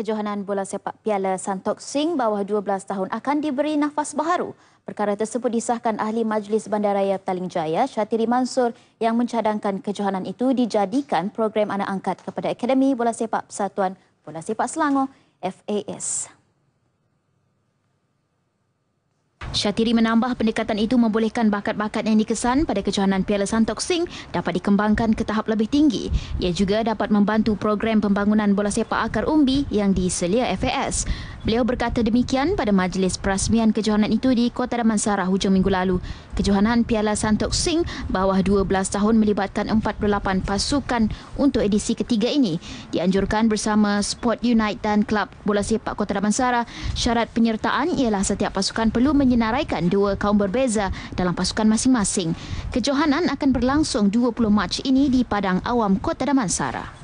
kejohanan bola sepak Piala Santok Singh bawah 12 tahun akan diberi nafas baharu. Perkara tersebut disahkan ahli Majlis Bandaraya Petaling Jaya, Syatiri Mansur yang mencadangkan kejohanan itu dijadikan program anak angkat kepada Akademi Bola Sepak Persatuan Bola Sepak Selangor FAS. Syatiri menambah pendekatan itu membolehkan bakat-bakat yang dikesan pada kejohanan Piala Santok Singh dapat dikembangkan ke tahap lebih tinggi. Ia juga dapat membantu program pembangunan bola sepak akar umbi yang diselia FAS. Beliau berkata demikian pada majlis perasmian kejohanan itu di Kota Damansara hujung minggu lalu kejohanan Piala Santok Singh bawah 12 tahun melibatkan 48 pasukan untuk edisi ketiga ini. Dianjurkan bersama Sport Unite dan Klub Bola Sepak Kota Damansara, syarat penyertaan ialah setiap pasukan perlu menyenaraikan dua kaum berbeza dalam pasukan masing-masing. Kejohanan akan berlangsung 20 Mac ini di Padang Awam Kota Damansara.